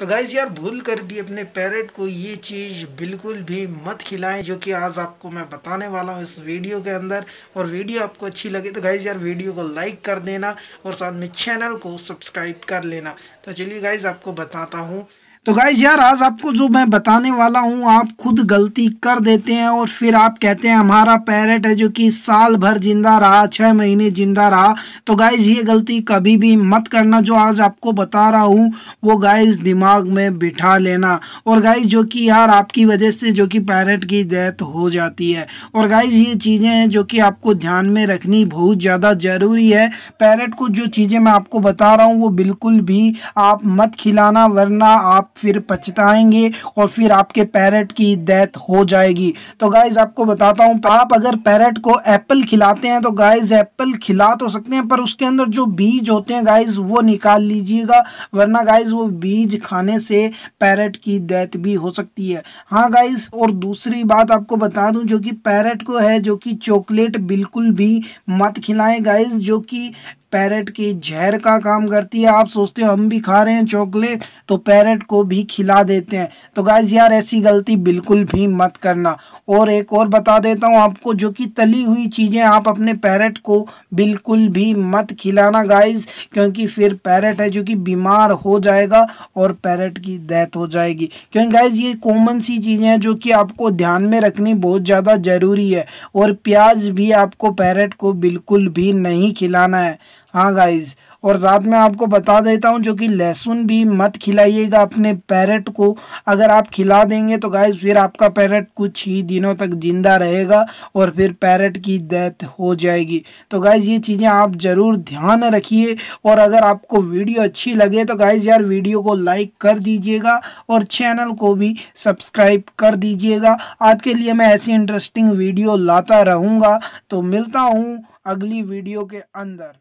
तो गाइज यार भूल कर भी अपने पैरेट को ये चीज़ बिल्कुल भी मत खिलाएं जो कि आज आपको मैं बताने वाला हूँ इस वीडियो के अंदर और वीडियो आपको अच्छी लगे तो गाइज यार वीडियो को लाइक कर देना और साथ में चैनल को सब्सक्राइब कर लेना तो चलिए गाइज आपको बताता हूँ तो गाइज यार आज आपको जो मैं बताने वाला हूँ आप खुद गलती कर देते हैं और फिर आप कहते हैं हमारा पैरेट है जो कि साल भर जिंदा रहा छः महीने जिंदा रहा तो गाइज ये गलती कभी भी मत करना जो आज आपको बता रहा हूँ वो गाइज दिमाग में बिठा लेना और गाइज जो कि यार आपकी वजह से जो कि पैरेट की डेथ हो जाती है और गाइज ये चीज़ें हैं जो कि आपको ध्यान में रखनी बहुत ज़्यादा ज़रूरी है पैरेट को जो चीज़ें मैं आपको बता रहा हूँ वो बिल्कुल भी आप मत खिलाना वरना आप फिर पछताएंगे और फिर आपके पैरेट की डेथ हो जाएगी तो गाइज आपको बताता हूँ आप अगर पैरेट को एप्पल खिलाते हैं तो गाइज एप्पल खिला तो सकते हैं पर उसके अंदर जो बीज होते हैं गाइज वो निकाल लीजिएगा वरना गाइज वो बीज खाने से पैरेट की डेथ भी हो सकती है हाँ गाइज और दूसरी बात आपको बता दूँ जो कि पैरेट को है जो कि चॉकलेट बिल्कुल भी मत खिलाएं गाइज जो कि पैरेट के जहर का काम करती है आप सोचते हो हम भी खा रहे हैं चॉकलेट तो पैरेट को भी खिला देते हैं तो गाइज यार ऐसी गलती बिल्कुल भी मत करना और एक और बता देता हूँ आपको जो कि तली हुई चीज़ें आप अपने पैरेट को बिल्कुल भी मत खिलाना गाइज क्योंकि फिर पैरेट है जो कि बीमार हो जाएगा और पैरेट की डेथ हो जाएगी क्योंकि गाइज ये कॉमन सी चीज़ें हैं जो कि आपको ध्यान में रखनी बहुत ज़्यादा ज़रूरी है और प्याज भी आपको पैरेट को बिल्कुल भी नहीं खिलाना है हाँ गाइज और साथ में आपको बता देता हूँ जो कि लहसुन भी मत खिलाइएगा अपने पैरेट को अगर आप खिला देंगे तो गाइज फिर आपका पैरेट कुछ ही दिनों तक ज़िंदा रहेगा और फिर पैरेट की डेथ हो जाएगी तो गाइज ये चीज़ें आप ज़रूर ध्यान रखिए और अगर आपको वीडियो अच्छी लगे तो गाइज यार वीडियो को लाइक कर दीजिएगा और चैनल को भी सब्सक्राइब कर दीजिएगा आपके लिए मैं ऐसी इंटरेस्टिंग वीडियो लाता रहूँगा तो मिलता हूँ अगली वीडियो के अंदर